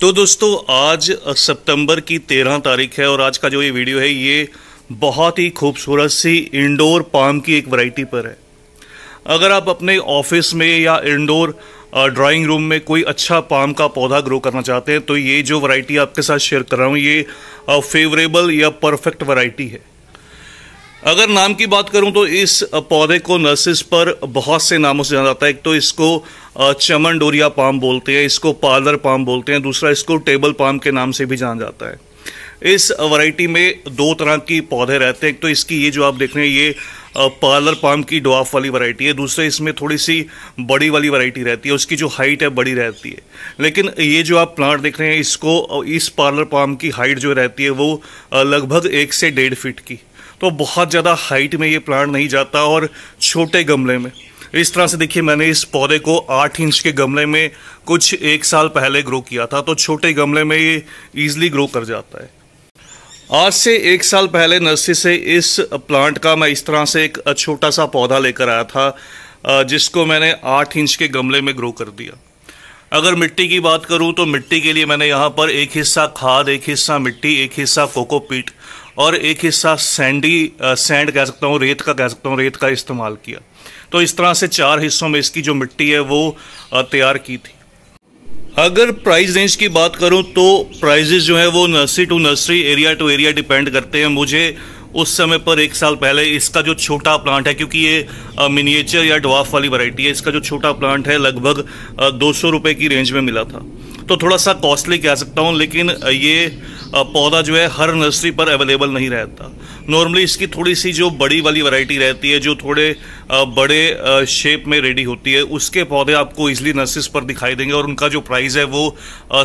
तो दोस्तों आज सितंबर की तेरह तारीख है और आज का जो ये वीडियो है ये बहुत ही खूबसूरत सी इंडोर पाम की एक वैरायटी पर है अगर आप अपने ऑफिस में या इंडोर ड्राइंग रूम में कोई अच्छा पाम का पौधा ग्रो करना चाहते हैं तो ये जो वैरायटी आपके साथ शेयर कर रहा हूँ ये फेवरेबल या परफेक्ट वैरायटी है अगर नाम की बात करूं तो इस पौधे को नर्सिस पर बहुत से नामों से जाना जाता है एक तो इसको चमन डोरिया पाम बोलते हैं इसको पार्लर पाम बोलते हैं दूसरा इसको टेबल पाम के नाम से भी जाना जाता है इस वैरायटी में दो तरह की पौधे रहते हैं एक तो इसकी ये जो आप देख रहे हैं ये पार्लर पाम की डॉफ वाली वैरायटी है दूसरे इसमें थोड़ी सी बड़ी वाली वैरायटी रहती है उसकी जो हाइट है बड़ी रहती है लेकिन ये जो आप प्लांट देख रहे हैं इसको इस पार्लर पाम की हाइट जो रहती है वो लगभग एक से डेढ़ फीट की तो बहुत ज़्यादा हाइट में ये प्लांट नहीं जाता और छोटे गमले में इस तरह से देखिए मैंने इस पौधे को आठ इंच के गमले में कुछ एक साल पहले ग्रो किया था तो छोटे गमले में ये ईजिली ग्रो कर जाता है आज से एक साल पहले नर्सरी से इस प्लांट का मैं इस तरह से एक छोटा सा पौधा लेकर आया था जिसको मैंने आठ इंच के गमले में ग्रो कर दिया अगर मिट्टी की बात करूं तो मिट्टी के लिए मैंने यहां पर एक हिस्सा खाद एक हिस्सा मिट्टी एक हिस्सा कोकोपीट और एक हिस्सा सैंडी सैंड कह सकता हूँ रेत का कह सकता हूँ रेत का इस्तेमाल किया तो इस तरह से चार हिस्सों में इसकी जो मिट्टी है वो तैयार की थी अगर प्राइस रेंज की बात करूं तो प्राइजेज जो है वो nursery to nursery area to area depend करते हैं मुझे उस समय पर एक साल पहले इसका जो छोटा प्लांट है क्योंकि ये मिनिएचर या डवाफ वाली वैरायटी है इसका जो छोटा प्लांट है लगभग दो सौ रुपये की रेंज में मिला था तो थोड़ा सा कॉस्टली कह सकता हूँ लेकिन ये पौधा जो है हर नर्सरी पर अवेलेबल नहीं रहता नॉर्मली इसकी थोड़ी सी जो बड़ी वाली वैरायटी रहती है जो थोड़े बड़े शेप में रेडी होती है उसके पौधे आपको इजली नर्सरीज पर दिखाई देंगे और उनका जो प्राइस है वो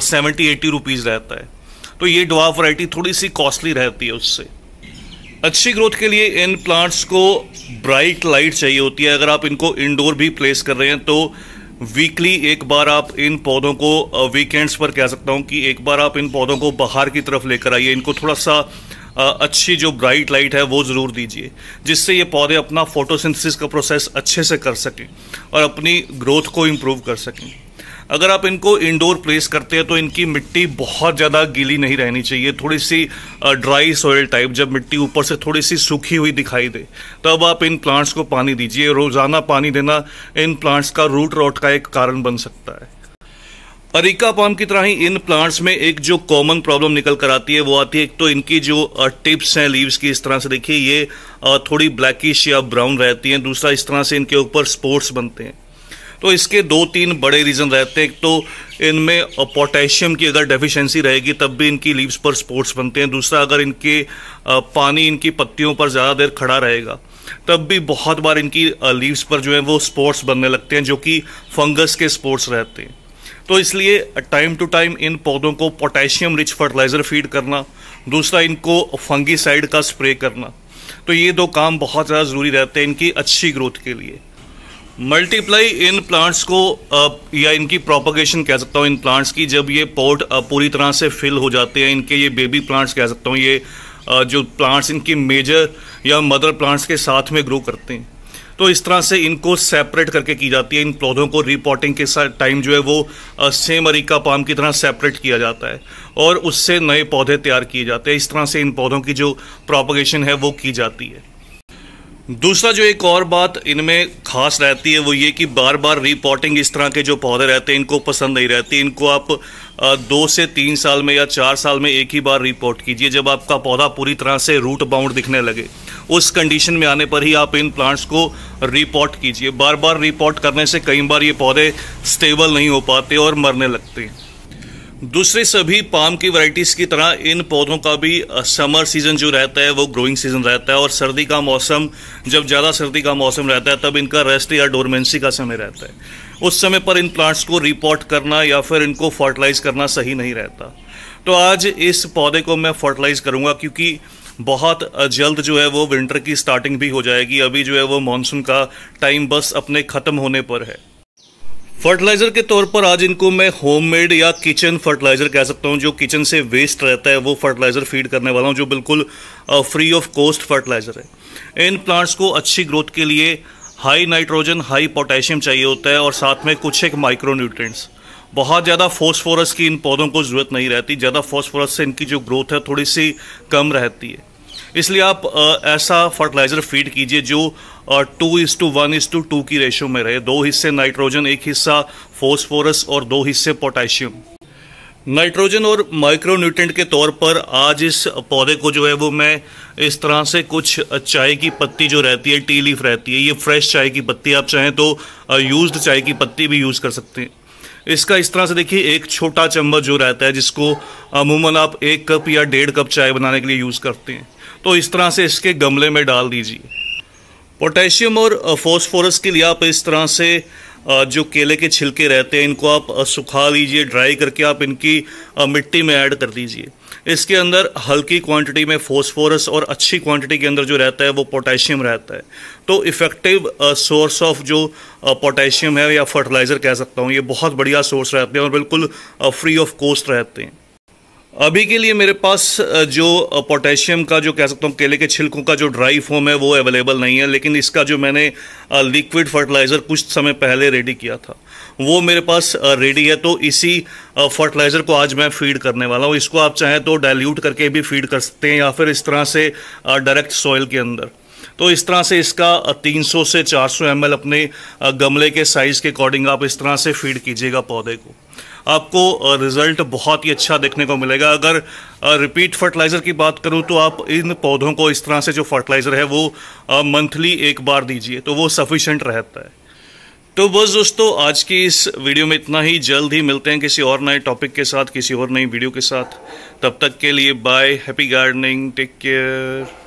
सेवेंटी एटी रुपीज़ रहता है तो ये डॉफ वरायटी थोड़ी सी कॉस्टली रहती है उससे अच्छी ग्रोथ के लिए इन प्लांट्स को ब्राइट लाइट चाहिए होती है अगर आप इनको इनडोर भी प्लेस कर रहे हैं तो वीकली एक बार आप इन पौधों को वीकेंड्स पर कह सकता हूँ कि एक बार आप इन पौधों को बाहर की तरफ लेकर आइए इनको थोड़ा सा अच्छी जो ब्राइट लाइट है वो ज़रूर दीजिए जिससे ये पौधे अपना फोटोसिंथेसिस का प्रोसेस अच्छे से कर सकें और अपनी ग्रोथ को इम्प्रूव कर सकें अगर आप इनको इंडोर प्लेस करते हैं तो इनकी मिट्टी बहुत ज़्यादा गीली नहीं रहनी चाहिए थोड़ी सी ड्राई सॉयल टाइप जब मिट्टी ऊपर से थोड़ी सी सूखी हुई दिखाई दे तब आप इन प्लांट्स को पानी दीजिए रोज़ाना पानी देना इन प्लांट्स का रूट रॉट का एक कारण बन सकता है अरिका पाम की तरह ही इन प्लांट्स में एक जो कॉमन प्रॉब्लम निकल कर आती है वो आती है एक तो इनकी जो टिप्स हैं लीव्स की इस तरह से देखिए ये थोड़ी ब्लैकिश या ब्राउन रहती हैं दूसरा इस तरह से इनके ऊपर स्पोर्ट्स बनते हैं तो इसके दो तीन बड़े रीज़न रहते हैं एक तो इनमें पोटेशियम की अगर डेफिशिएंसी रहेगी तब भी इनकी लीव्स पर स्पोर्ट्स बनते हैं दूसरा अगर इनके पानी इनकी पत्तियों पर ज़्यादा देर खड़ा रहेगा तब भी बहुत बार इनकी लीव्स पर जो है वो स्पोर्ट्स बनने लगते हैं जो कि फंगस के स्पोर्ट्स रहते हैं तो इसलिए टाइम टू टाइम इन पौधों को पोटेशियम रिच फर्टिलाइज़र फीड करना दूसरा इनको फंगीसाइड का स्प्रे करना तो ये दो काम बहुत ज़्यादा ज़रूरी रहते हैं इनकी अच्छी ग्रोथ के लिए मल्टीप्लाई इन प्लांट्स को या इनकी प्रोपोगेशन कह सकता हूँ इन प्लांट्स की जब ये पोर्ट पूरी तरह से फिल हो जाते हैं इनके ये बेबी प्लांट्स कह सकता हूँ ये जो प्लांट्स इनकी मेजर या मदर प्लांट्स के साथ में ग्रो करते हैं तो इस तरह से इनको सेपरेट करके की जाती है इन पौधों को रिपोर्टिंग के साथ टाइम जो है वो सेम अरिका पाम की तरह सेपरेट किया जाता है और उससे नए पौधे तैयार किए जाते हैं इस तरह से इन पौधों की जो प्रोपगेशन है वो की जाती है दूसरा जो एक और बात इनमें खास रहती है वो ये कि बार बार रिपोर्टिंग इस तरह के जो पौधे रहते हैं इनको पसंद नहीं रहती इनको आप दो से तीन साल में या चार साल में एक ही बार रिपोर्ट कीजिए जब आपका पौधा पूरी तरह से रूट बाउंड दिखने लगे उस कंडीशन में आने पर ही आप इन प्लांट्स को रिपोर्ट कीजिए बार बार रिपोर्ट करने से कई बार ये पौधे स्टेबल नहीं हो पाते और मरने लगते हैं दूसरे सभी पाम की वैरायटीज की तरह इन पौधों का भी समर सीजन जो रहता है वो ग्रोइंग सीजन रहता है और सर्दी का मौसम जब ज़्यादा सर्दी का मौसम रहता है तब इनका रेस्ट या डोरमेंसी का समय रहता है उस समय पर इन प्लांट्स को रिपोर्ट करना या फिर इनको फर्टिलाइज करना सही नहीं रहता तो आज इस पौधे को मैं फर्टिलाइज करूँगा क्योंकि बहुत जल्द जो है वो विंटर की स्टार्टिंग भी हो जाएगी अभी जो है वो मानसून का टाइम बस अपने ख़त्म होने पर है फर्टिलाइजर के तौर पर आज इनको मैं होममेड या किचन फर्टिलाइजर कह सकता हूँ जो किचन से वेस्ट रहता है वो फर्टिलाइजर फीड करने वाला हूँ जो बिल्कुल फ्री ऑफ कॉस्ट फर्टिलाइजर है इन प्लांट्स को अच्छी ग्रोथ के लिए हाई नाइट्रोजन हाई पोटेशियम चाहिए होता है और साथ में कुछ एक माइक्रोन्यूट्रेंट्स बहुत ज़्यादा फॉस्फोरस की इन पौधों को ज़रूरत नहीं रहती ज़्यादा फॉस्फोरस से इनकी जो ग्रोथ है थोड़ी सी कम रहती है इसलिए आप ऐसा फर्टिलाइज़र फीड कीजिए जो two is to one is to two की रेशो में रहे दो हिस्से नाइट्रोजन एक हिस्सा फोस्फोरस और दो हिस्से पोटेशियम नाइट्रोजन और माइक्रोन्यूट्रेंट के तौर पर आज इस पौधे को जो है वो मैं इस तरह से कुछ चाय की पत्ती जो रहती है टी लीफ रहती है ये फ्रेश चाय की पत्ती आप चाहें तो यूज्ड चाय की पत्ती भी यूज़ कर सकते हैं इसका इस तरह से देखिए एक छोटा चम्मच जो रहता है जिसको अमूमन आप एक कप या डेढ़ कप चाय बनाने के लिए यूज़ करते हैं तो इस तरह से इसके गमले में डाल दीजिए पोटेशियम और फॉस्फोरस के लिए आप इस तरह से जो केले के छिलके रहते हैं इनको आप सुखा लीजिए ड्राई करके आप इनकी मिट्टी में ऐड कर दीजिए इसके अंदर हल्की क्वांटिटी में फोस्फोरस और अच्छी क्वांटिटी के अंदर जो रहता है वो पोटेशियम रहता है तो इफ़ेक्टिव सोर्स ऑफ जो पोटेशियम है या फर्टिलाइज़र कह सकता हूँ ये बहुत बढ़िया सोर्स रहते हैं और बिल्कुल फ्री ऑफ कॉस्ट रहते हैं अभी के लिए मेरे पास जो पोटेशियम का जो कह सकता हूँ केले के छिलकों का जो ड्राई फॉर्म है वो अवेलेबल नहीं है लेकिन इसका जो मैंने लिक्विड फर्टिलाइज़र कुछ समय पहले रेडी किया था वो मेरे पास रेडी है तो इसी फर्टिलाइज़र को आज मैं फीड करने वाला हूँ इसको आप चाहें तो डाइल्यूट करके भी फीड कर सकते हैं या फिर इस तरह से डायरेक्ट सॉइल के अंदर तो इस तरह से इसका 300 से 400 एम अपने गमले के साइज़ के अकॉर्डिंग आप इस तरह से फीड कीजिएगा पौधे को आपको रिज़ल्ट बहुत ही अच्छा देखने को मिलेगा अगर रिपीट फर्टिलाइज़र की बात करूँ तो आप इन पौधों को इस तरह से जो फर्टिलाइज़र है वो मंथली एक बार दीजिए तो वो सफिशेंट रहता है तो बस दोस्तों आज की इस वीडियो में इतना ही जल्द ही मिलते हैं किसी और नए टॉपिक के साथ किसी और नई वीडियो के साथ तब तक के लिए bye happy gardening take care